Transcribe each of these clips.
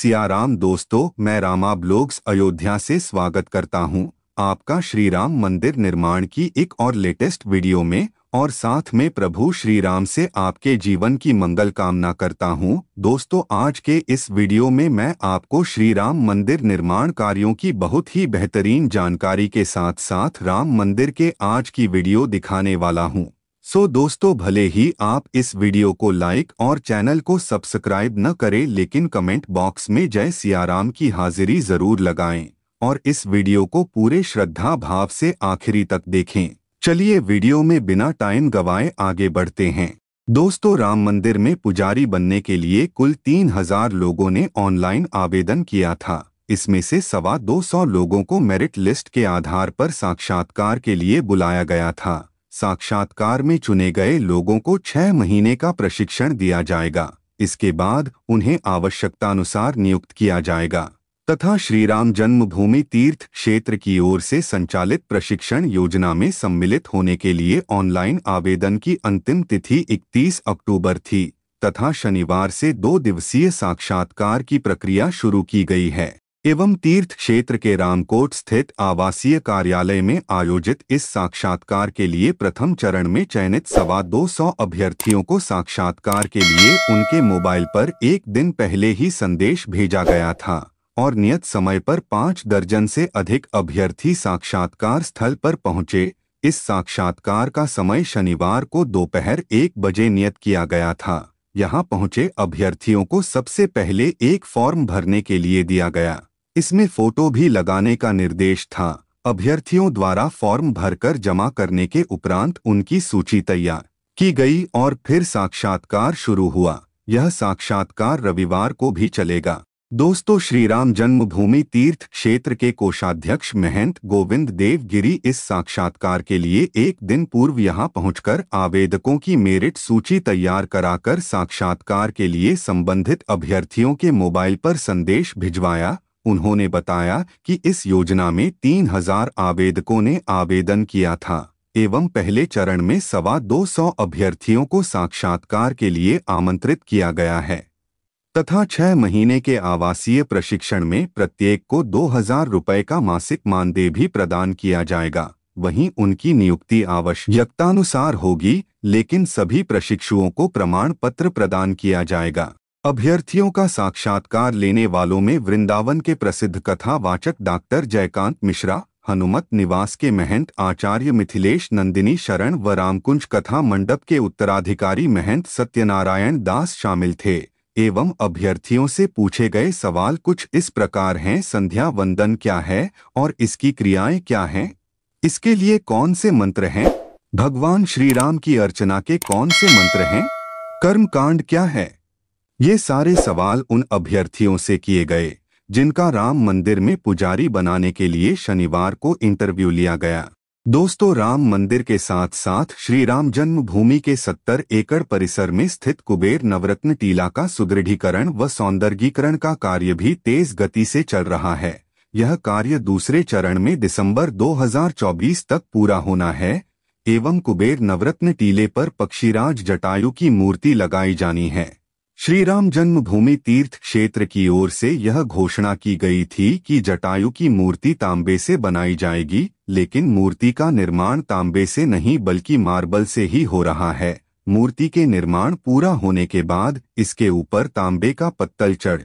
सियाराम दोस्तों मैं रामा ब्लॉग्स अयोध्या से स्वागत करता हूं आपका श्री राम मंदिर निर्माण की एक और लेटेस्ट वीडियो में और साथ में प्रभु श्री राम से आपके जीवन की मंगल कामना करता हूं। दोस्तों आज के इस वीडियो में मैं आपको श्री राम मंदिर निर्माण कार्यों की बहुत ही बेहतरीन जानकारी के साथ साथ राम मंदिर के आज की वीडियो दिखाने वाला हूँ सो दोस्तों भले ही आप इस वीडियो को लाइक और चैनल को सब्सक्राइब न करें लेकिन कमेंट बॉक्स में जय सियाराम की हाजिरी जरूर लगाएं और इस वीडियो को पूरे श्रद्धा भाव से आखिरी तक देखें चलिए वीडियो में बिना टाइम गवाए आगे बढ़ते हैं दोस्तों राम मंदिर में पुजारी बनने के लिए कुल तीन हजार लोगों ने ऑनलाइन आवेदन किया था इसमें से सवा दो सौ लोगों को मेरिट लिस्ट के आधार पर साक्षात्कार के लिए बुलाया गया था साक्षात्कार में चुने गए लोगों को छह महीने का प्रशिक्षण दिया जाएगा इसके बाद उन्हें आवश्यकतानुसार नियुक्त किया जाएगा तथा श्रीराम जन्मभूमि तीर्थ क्षेत्र की ओर से संचालित प्रशिक्षण योजना में सम्मिलित होने के लिए ऑनलाइन आवेदन की अंतिम तिथि 31 अक्टूबर थी तथा शनिवार से दो दिवसीय साक्षात्कार की प्रक्रिया शुरू की गई है एवं तीर्थ क्षेत्र के रामकोट स्थित आवासीय कार्यालय में आयोजित इस साक्षात्कार के लिए प्रथम चरण में चयनित सवा दो सौ अभ्यर्थियों को साक्षात्कार के लिए उनके मोबाइल पर एक दिन पहले ही संदेश भेजा गया था और नियत समय पर पाँच दर्जन से अधिक अभ्यर्थी साक्षात्कार स्थल पर पहुंचे इस साक्षात्कार का समय शनिवार को दोपहर एक बजे नियत किया गया था यहाँ पहुंचे अभ्यर्थियों को सबसे पहले एक फॉर्म भरने के लिए दिया गया इसमें फोटो भी लगाने का निर्देश था अभ्यर्थियों द्वारा फॉर्म भरकर जमा करने के उपरांत उनकी सूची तैयार की गई और फिर साक्षात्कार शुरू हुआ यह साक्षात्कार रविवार को भी चलेगा दोस्तों श्रीराम जन्मभूमि तीर्थ क्षेत्र के कोषाध्यक्ष महंत गोविंद देव गिरी इस साक्षात्कार के लिए एक दिन पूर्व यहां पहुंचकर आवेदकों की मेरिट सूची तैयार कराकर साक्षात्कार के लिए संबंधित अभ्यर्थियों के मोबाइल पर संदेश भिजवाया उन्होंने बताया कि इस योजना में तीन हजार आवेदकों ने आवेदन किया था एवं पहले चरण में सवा दो सौ अभ्यर्थियों को साक्षात्कार के लिए आमंत्रित किया गया है तथा छह महीने के आवासीय प्रशिक्षण में प्रत्येक को दो हजार रुपये का मासिक मानदेय भी प्रदान किया जाएगा वहीं उनकी नियुक्ति आवश्यकतानुसार होगी लेकिन सभी प्रशिक्षुओं को प्रमाण पत्र प्रदान किया जाएगा अभ्यर्थियों का साक्षात्कार लेने वालों में वृंदावन के प्रसिद्ध कथावाचक डॉक्टर जयकांत मिश्रा हनुमत निवास के महंत आचार्य मिथिलेश नंदिनी शरण व रामकुंज कथा मंडप के उत्तराधिकारी महंत सत्यनारायण दास शामिल थे एवं अभ्यर्थियों से पूछे गए सवाल कुछ इस प्रकार हैं संध्या वंदन क्या है और इसकी क्रियाएं क्या हैं इसके लिए कौन से मंत्र हैं भगवान श्री राम की अर्चना के कौन से मंत्र हैं कर्म कांड क्या है ये सारे सवाल उन अभ्यर्थियों से किए गए जिनका राम मंदिर में पुजारी बनाने के लिए शनिवार को इंटरव्यू लिया गया दोस्तों राम मंदिर के साथ साथ श्री राम जन्मभूमि के 70 एकड़ परिसर में स्थित कुबेर नवरत्न टीला का सुदृढ़ीकरण व सौंदर्यीकरण का कार्य भी तेज गति से चल रहा है यह कार्य दूसरे चरण में दिसंबर 2024 तक पूरा होना है एवं कुबेर नवरत्न टीले पर पक्षीराज जटायु की मूर्ति लगाई जानी है श्री राम जन्मभूमि तीर्थ क्षेत्र की ओर से यह घोषणा की गई थी कि जटायु की मूर्ति तांबे से बनाई जाएगी लेकिन मूर्ति का निर्माण तांबे से नहीं बल्कि मार्बल से ही हो रहा है मूर्ति के निर्माण पूरा होने के बाद इसके ऊपर तांबे का पत्तल चढ़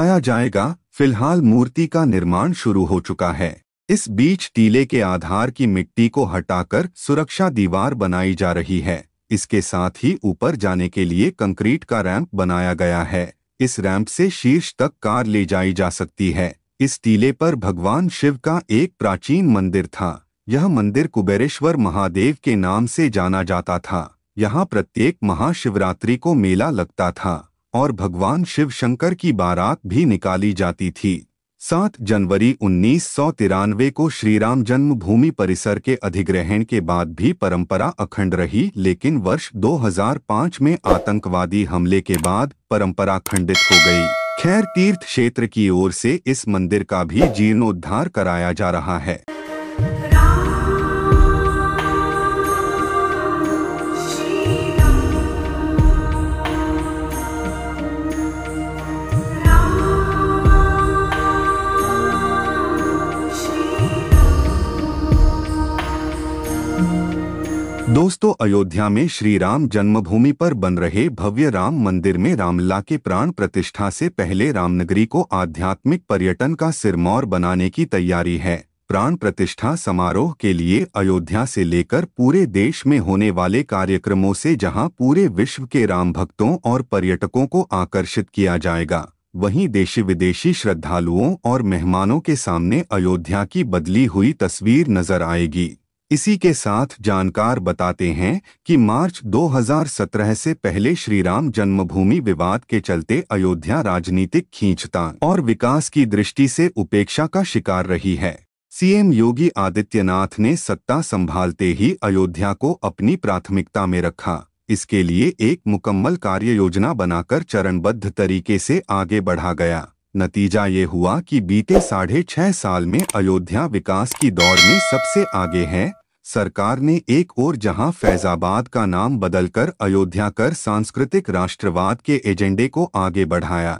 आया जाएगा फिलहाल मूर्ति का निर्माण शुरू हो चुका है इस बीच टीले के आधार की मिट्टी को हटाकर सुरक्षा दीवार बनाई जा रही है इसके साथ ही ऊपर जाने के लिए कंक्रीट का रैंप बनाया गया है इस रैंप से शीर्ष तक कार ले जाई जा सकती है इस टीले पर भगवान शिव का एक प्राचीन मंदिर था यह मंदिर कुबेरेश्वर महादेव के नाम से जाना जाता था यहाँ प्रत्येक महाशिवरात्रि को मेला लगता था और भगवान शिव शंकर की बारात भी निकाली जाती थी सात जनवरी उन्नीस सौ तिरानवे को श्रीराम जन्मभूमि परिसर के अधिग्रहण के बाद भी परंपरा अखंड रही लेकिन वर्ष 2005 में आतंकवादी हमले के बाद परंपरा खंडित हो गई खैर तीर्थ क्षेत्र की ओर से इस मंदिर का भी जीर्णोद्धार कराया जा रहा है दोस्तों अयोध्या में श्री राम जन्मभूमि पर बन रहे भव्य राम मंदिर में रामला के प्राण प्रतिष्ठा से पहले रामनगरी को आध्यात्मिक पर्यटन का सिरमौर बनाने की तैयारी है प्राण प्रतिष्ठा समारोह के लिए अयोध्या से लेकर पूरे देश में होने वाले कार्यक्रमों से जहां पूरे विश्व के राम भक्तों और पर्यटकों को आकर्षित किया जाएगा वहीं देशी विदेशी श्रद्धालुओं और मेहमानों के सामने अयोध्या की बदली हुई तस्वीर नजर आएगी इसी के साथ जानकार बताते हैं कि मार्च 2017 से पहले श्रीराम जन्मभूमि विवाद के चलते अयोध्या राजनीतिक खींचता और विकास की दृष्टि से उपेक्षा का शिकार रही है सीएम योगी आदित्यनाथ ने सत्ता संभालते ही अयोध्या को अपनी प्राथमिकता में रखा इसके लिए एक मुकम्मल कार्य योजना बनाकर चरणबद्ध तरीके से आगे बढ़ा गया नतीजा ये हुआ कि बीते साढ़े छह साल में अयोध्या विकास की दौड़ में सबसे आगे है सरकार ने एक ओर जहां फैजाबाद का नाम बदलकर अयोध्या कर सांस्कृतिक राष्ट्रवाद के एजेंडे को आगे बढ़ाया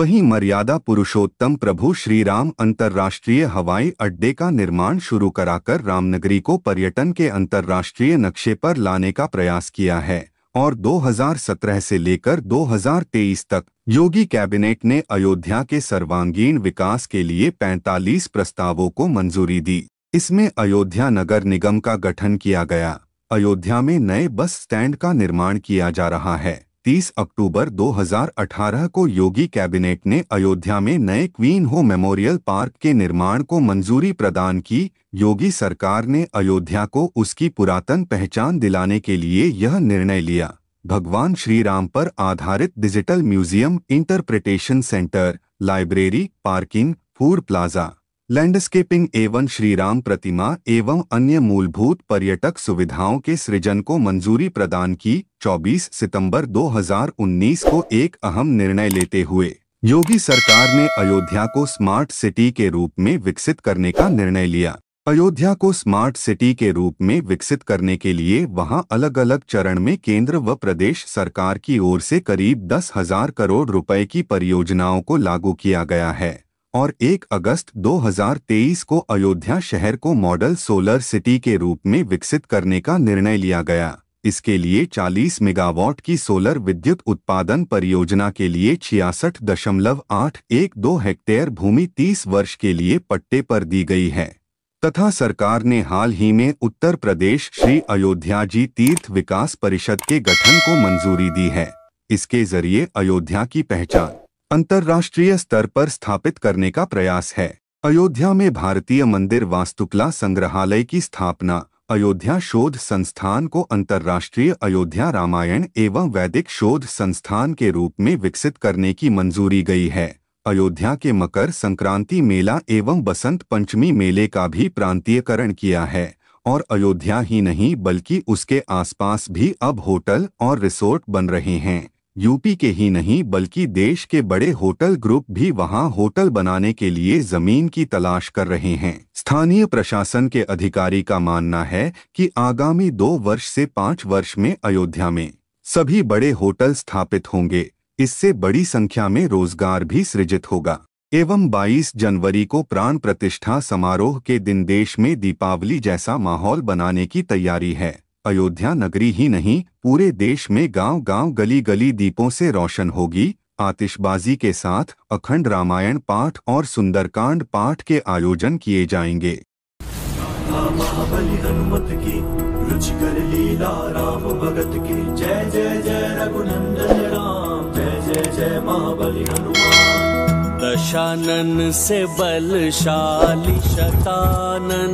वहीं मर्यादा पुरुषोत्तम प्रभु श्री राम अंतर्राष्ट्रीय हवाई अड्डे का निर्माण शुरू कराकर रामनगरी को पर्यटन के अंतर्राष्ट्रीय नक्शे पर लाने का प्रयास किया है और 2017 से लेकर 2023 तक योगी कैबिनेट ने अयोध्या के सर्वांगीण विकास के लिए 45 प्रस्तावों को मंजूरी दी इसमें अयोध्या नगर निगम का गठन किया गया अयोध्या में नए बस स्टैंड का निर्माण किया जा रहा है 30 अक्टूबर 2018 को योगी कैबिनेट ने अयोध्या में नए क्वीन हो मेमोरियल पार्क के निर्माण को मंजूरी प्रदान की योगी सरकार ने अयोध्या को उसकी पुरातन पहचान दिलाने के लिए यह निर्णय लिया भगवान श्री राम पर आधारित digital museum interpretation centre library parking food plaza landscaping एवं श्रीराम प्रतिमा एवं अन्य मूलभूत पर्यटक सुविधाओं के सृजन को मंजूरी प्रदान की 24 सितंबर 2019 को एक अहम निर्णय लेते हुए योगी सरकार ने अयोध्या को स्मार्ट सिटी के रूप में विकसित करने का निर्णय लिया अयोध्या को स्मार्ट सिटी के रूप में विकसित करने के लिए वहां अलग अलग चरण में केंद्र व प्रदेश सरकार की ओर से करीब दस हजार करोड़ रुपए की परियोजनाओं को लागू किया गया है और 1 अगस्त 2023 को अयोध्या शहर को मॉडल सोलर सिटी के रूप में विकसित करने का निर्णय लिया गया इसके लिए 40 मेगावाट की सोलर विद्युत उत्पादन परियोजना के लिए छियासठ दशमलव आठ एक दो हेक्टेयर भूमि 30 वर्ष के लिए पट्टे पर दी गई है तथा सरकार ने हाल ही में उत्तर प्रदेश श्री अयोध्या जी तीर्थ विकास परिषद के गठन को मंजूरी दी है इसके जरिए अयोध्या की पहचान अंतर्राष्ट्रीय स्तर पर स्थापित करने का प्रयास है अयोध्या में भारतीय मंदिर वास्तुकला संग्रहालय की स्थापना अयोध्या शोध संस्थान को अंतर्राष्ट्रीय अयोध्या रामायण एवं वैदिक शोध संस्थान के रूप में विकसित करने की मंजूरी गई है अयोध्या के मकर संक्रांति मेला एवं बसंत पंचमी मेले का भी प्रांतीयकरण किया है और अयोध्या ही नहीं बल्कि उसके आसपास भी अब होटल और रिसोर्ट बन रहे हैं यूपी के ही नहीं बल्कि देश के बड़े होटल ग्रुप भी वहां होटल बनाने के लिए जमीन की तलाश कर रहे हैं स्थानीय प्रशासन के अधिकारी का मानना है कि आगामी दो वर्ष से पाँच वर्ष में अयोध्या में सभी बड़े होटल स्थापित होंगे इससे बड़ी संख्या में रोजगार भी सृजित होगा एवं 22 जनवरी को प्राण प्रतिष्ठा समारोह के दिन देश में दीपावली जैसा माहौल बनाने की तैयारी है अयोध्या नगरी ही नहीं पूरे देश में गांव-गांव गली-गली दीपों से रोशन होगी आतिशबाजी के साथ अखंड रामायण पाठ और सुंदरकांड पाठ के आयोजन किए जाएंगे जय जय जय रघुनंदन राम जय जय जय महाबली हनुमान शानन से बलशाली शतानन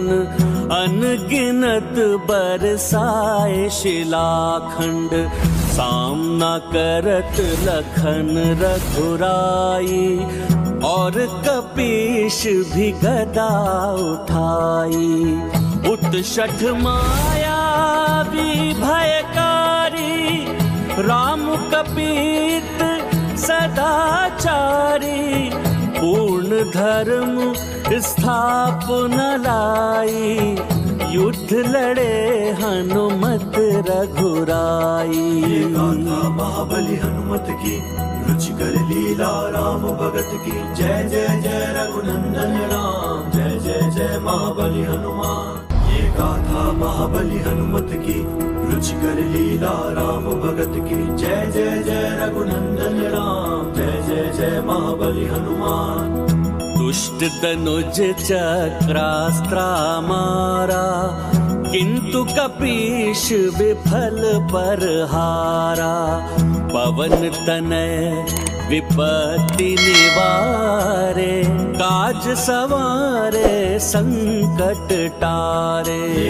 अनगिनत बरसाए शिलाखंड सामना करत लखन रघुराई और कपीश भी गदा उठाई उत्सठ माया भी भयकारी राम कपीत सदाचारी पूर्ण धर्म स्थापन लाई युद्ध लड़े हनुमत रघुराई महाबली हनुमत की रुचिकर लीला राम भगत की जय जय जय रघुनंदन राम जय जय जय महाबली हनुमान गाथा महाबली हनुमत की रुच कर लीला राम भगत की जय जय जय रघुनंदन राम जय जय जय महाबली हनुमान दुष्ट तनुज चक्रास्त्रा मारा किंतु कपीश विफल पर हारा पवन तनय विपत्ति निवारे काज सवारे संकट टारे